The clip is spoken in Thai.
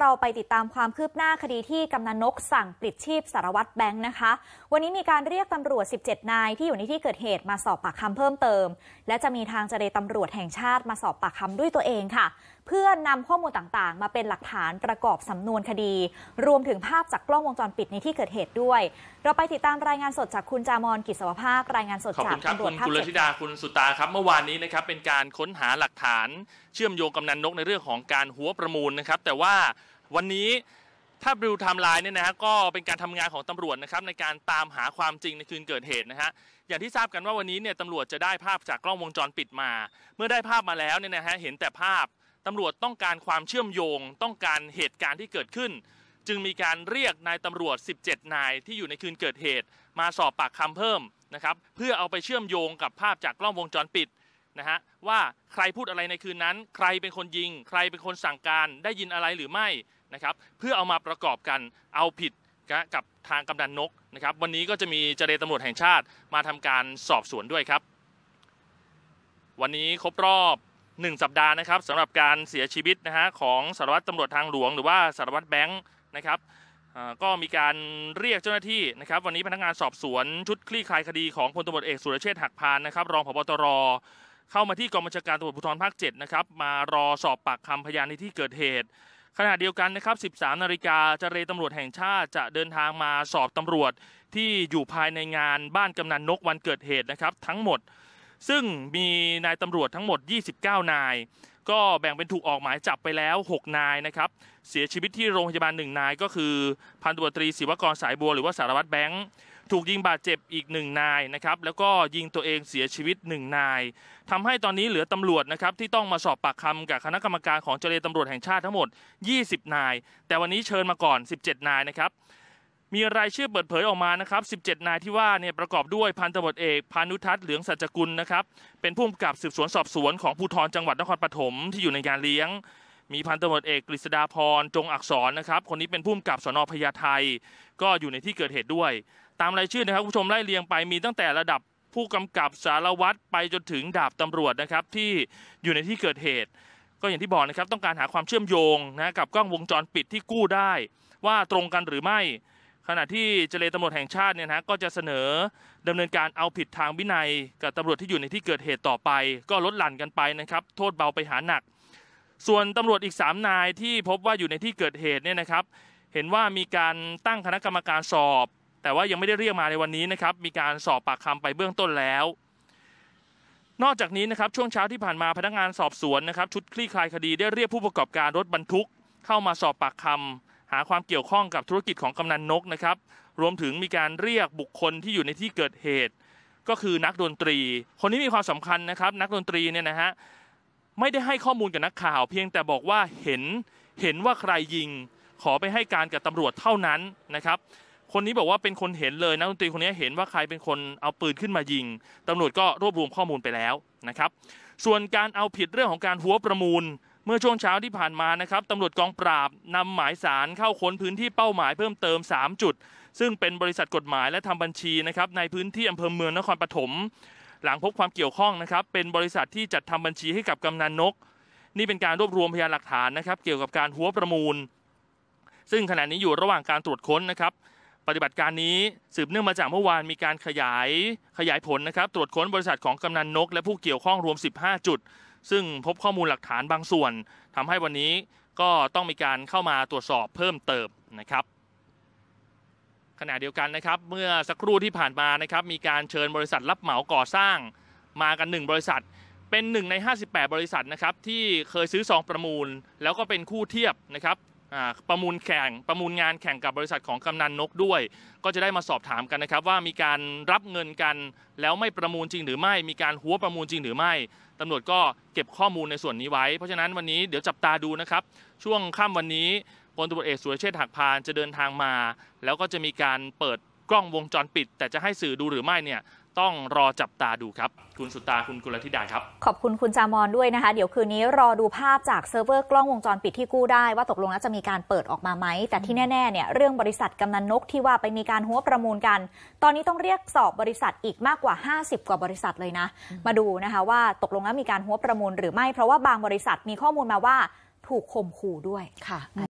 เราไปติดตามความคืบหน้าคดีที่กำนันนกสั่งปลิดชีพสารวัตรแบงค์นะคะ วันนี้มีการเรียกตำรวจ 17 นาย ที่อยู่ในที่เกิดเหตุมาสอบปากคำเพิ่มเติม และจะมีทางเจรตำรวจแห่งชาติมาสอบปากคำด้วยตัวเองค่ะ เพื่อนำข้อมูลต่างๆ มาเป็นหลักฐานประกอบสำนวนคดี รวมถึงภาพจากกล้องวงจรปิดในที่เกิดเหตุด้วย เราไปติดตามรายงานสดจากคุณจามรกิจวภาครายงานสดจากตำรวจคุณลธิดาคุณสุตาครับเมื่อวานนี้นะครับเป็นการค้นหาหลักฐาน เชื่อมโยงกำนันนกในเรื่องของการหัวประมูลนะครับ แต่ว่าวันนี้ถ้าดูไทม์ไลน์เนี่ยนะฮะก็เป็นการทำงานของตำรวจนะครับในการตามหาความจริงในคืนเกิดเหตุนะฮะอย่างที่ทราบกันว่าวันนี้เนี่ยตำรวจจะได้ภาพจากกล้องวงจรปิดมา เมื่อได้ภาพมาแล้วเนี่ยนะฮะเห็นแต่ภาพตำรวจต้องการความเชื่อมโยง ต้องการเหตุการณ์ที่เกิดขึ้น จึงมีการเรียกนายตำรวจ 17 นายที่อยู่ในคืนเกิดเหตุ มาสอบปากคำเพิ่มนะครับเพื่อเอาไปเชื่อมโยงกับภาพจากกล้องวงจรปิดนะฮะว่าใครพูดอะไรในคืนนั้น ใครเป็นคนยิงใครเป็นคนสั่งการได้ยินอะไรหรือไม่นะครับเพื่อเอามาประกอบกันเอาผิดกับทางกำนันนกนะครับ วันนี้ก็จะมีเจรตำรวจแห่งชาติมาทำการสอบสวนด้วยครับ วันนี้ครบรอบ 1 สัปดาห์นะครับสำหรับการเสียชีวิตนะฮะของสารวัตรตำรวจทางหลวงหรือว่าสารวัตรแบงค์นะครับก็มีการเรียกเจ้าหน้าที่นะครับวันนี้พนักงานสอบสวนชุดคลี่คลายคดีของพลตำรวจเอกสุรเชษฐ์หักพานนะครับรองผบตรเข้ามาที่กองบัญชาการตำรวจภูธรภาค7นะครับมารอสอบปากคำพยานในที่เกิดเหตุขณะเดียวกันนะครับ 13 นาฬิกาเจรตำรวจแห่งชาติจะเดินทางมาสอบตำรวจที่อยู่ภายในงานบ้านกำนันนกวันเกิดเหตุนะครับทั้งหมด ซึ่งมีนายตำรวจทั้งหมด 29 นาย ก็แบ่งเป็นถูกออกหมายจับไปแล้ว 6 นายนะครับ เสียชีวิตที่โรงพยาบาล 1 นายก็คือ พันตำรวจตรีศิวกรสายบัวหรือว่าสารวัตรแบงค์ถูกยิงบาดเจ็บอีกหนึ่งนายนะครับแล้วก็ยิงตัวเองเสียชีวิตหนึ่งนายทำให้ตอนนี้เหลือตำรวจนะครับที่ต้องมาสอบปากคำกับคณะกรรมการของเจรตำรวจแห่งชาติทั้งหมด 20 นาย แต่วันนี้เชิญมาก่อน 17 นายนะครับมีรายชื่อเปิดเผยออกมานะครับ 17 นายที่ว่าเนี่ยประกอบด้วยพันตำรวจเอก พานุทัศน์เหลืองสัจกุลนะครับเป็นผู้กำกับสืบสวนสอบสวนของภูธรจังหวัดนครปฐมที่อยู่ในงานเลี้ยงมีพันตำรวจเอกกฤษดาพรจงอักษรนะครับคนนี้เป็นผู้กำกับสนพญาไทก็อยู่ในที่เกิดเหตุด้วยตามรายชื่อนะครับผู้ชมไล่เรียงไปมีตั้งแต่ระดับผู้กำกับสารวัตรไปจนถึงดาบตำรวจนะครับที่อยู่ในที่เกิดเหตุ ก็อย่างที่บอกนะครับต้องการหาความเชื่อมโยงนะกับกล้องวงจรปิดที่กู้ได้ ว่าตรงกันหรือไม่ ขณะที่เจเลตำรวจแห่งชาติเนี่ยนะก็จะเสนอดำเนินการเอาผิดทางวินัยกับตำรวจที่อยู่ในที่เกิดเหตุต่อไป ก็ลดหลั่นกันไปนะครับโทษเบาไปหาหนัก ส่วนตำรวจอีก 3 นายที่พบว่าอยู่ในที่เกิดเหตุเนี่ยนะครับเห็นว่ามีการตั้งคณะกรรมการสอบแต่ว่ายังไม่ได้เรียกมาในวันนี้นะครับ มีการสอบปากคำไปเบื้องต้นแล้ว นอกจากนี้นะครับช่วงเช้าที่ผ่านมาพนักงานสอบสวนนะครับ ชุดคลี่คลายคดี ได้เรียกผู้ประกอบการรถบรรทุก เข้ามาสอบปากคำ หาความเกี่ยวข้องกับธุรกิจของกำนันนกนะครับ รวมถึงมีการเรียกบุคคลที่อยู่ในที่เกิดเหตุ ก็คือนักดนตรี คนนี้มีความสำคัญนะครับ นักดนตรีเนี่ยนะฮะไม่ได้ให้ข้อมูลกับนักข่าว เพียงแต่บอกว่าเห็นเห็นว่าใครยิง ขอไปให้การกับตำรวจเท่านั้นนะครับคนนี้บอกว่าเป็นคนเห็นเลยนักดนตรีคนนี้เห็นว่าใครเป็นคนเอาปืนขึ้นมายิงตำรวจก็รวบรวมข้อมูลไปแล้วนะครับ ส่วนการเอาผิดเรื่องของการหัวประมูล เมื่อช่วงเช้าที่ผ่านมานะครับตำรวจกองปราบนำหมายสารเข้าค้นพื้นที่เป้าหมายเพิ่มเติม 3 จุด ซึ่งเป็นบริษัทกฎหมายและทำบัญชีนะครับ ในพื้นที่อำเภอเมืองนครปฐมหลังพบความเกี่ยวข้องนะครับ เป็นบริษัทที่จัดทำบัญชีให้กับกำนันนก นี่เป็นการรวบรวมพยานหลักฐานนะครับ เกี่ยวกับการหัวประมูล ซึ่งขณะนี้อยู่ระหว่างการตรวจค้นนะครับปฏิบัติการนี้สืบเนื่องมาจากเมื่อวานมีการขยายขยายผลนะครับ ตรวจค้นบริษัทของกำนันนก และผู้เกี่ยวข้องรวม 15 จุด ซึ่งพบข้อมูลหลักฐานบางส่วน ทำให้วันนี้ก็ต้องมีการเข้ามาตรวจสอบเพิ่มเติมนะครับ ขณะเดียวกันนะครับ เมื่อสักครู่ที่ผ่านมานะครับ มีการเชิญบริษัทรับเหมาก่อสร้างมากัน 1 บริษัท เป็น1ใน58 บริษัทนะครับที่เคยซื้อซองประมูลแล้วก็เป็นคู่เทียบนะครับประมูลแข่งประมูลงานแข่งกับบริษัทของกำนันนกด้วย ก็จะได้มาสอบถามกันนะครับ ว่ามีการรับเงินกันแล้วไม่ประมูลจริง หรือไม่มีการหัวประมูลจริงหรือไม่ตำรวจก็เก็บข้อมูลในส่วนนี้ไว้เพราะฉะนั้นวันนี้เดี๋ยวจับตาดูนะครับ ช่วงค่ำวันนี้พลตำรวจเอกสุรเชษฐ์หักพานจะเดินทางมา แล้วก็จะมีการเปิดกล้องวงจรปิดแต่จะให้สื่อดูหรือไม่เนี่ยต้องรอจับตาดูครับ คุณสุตาคุณกุลธิดาครับ ขอบคุณ คุณ จามอนด้วยนะคะเดี๋ยวคืนนี้รอดูภาพจากเซิร์ฟเวอร์กล้อง วงจรปิดที่กู้ได้ ว่าตกลงแล้วจะมีการเปิดออกมาไหมแต่ที่แน่ๆเนี่ยเรื่องบริษัท กำนันนกที่ว่าไปมีการหัวประมูลกัน ตอนนี้ต้องเรียกสอบบริษัทอีกมากกว่า 50 กว่าบริษัทเลยนะ มาดูนะคะว่าตกลงแล้วมีการหัวประมูลหรือไม่เพราะว่าบางบริษัทมีข้อมูลมาว่าถูกข่มขู่ด้วยค่ะ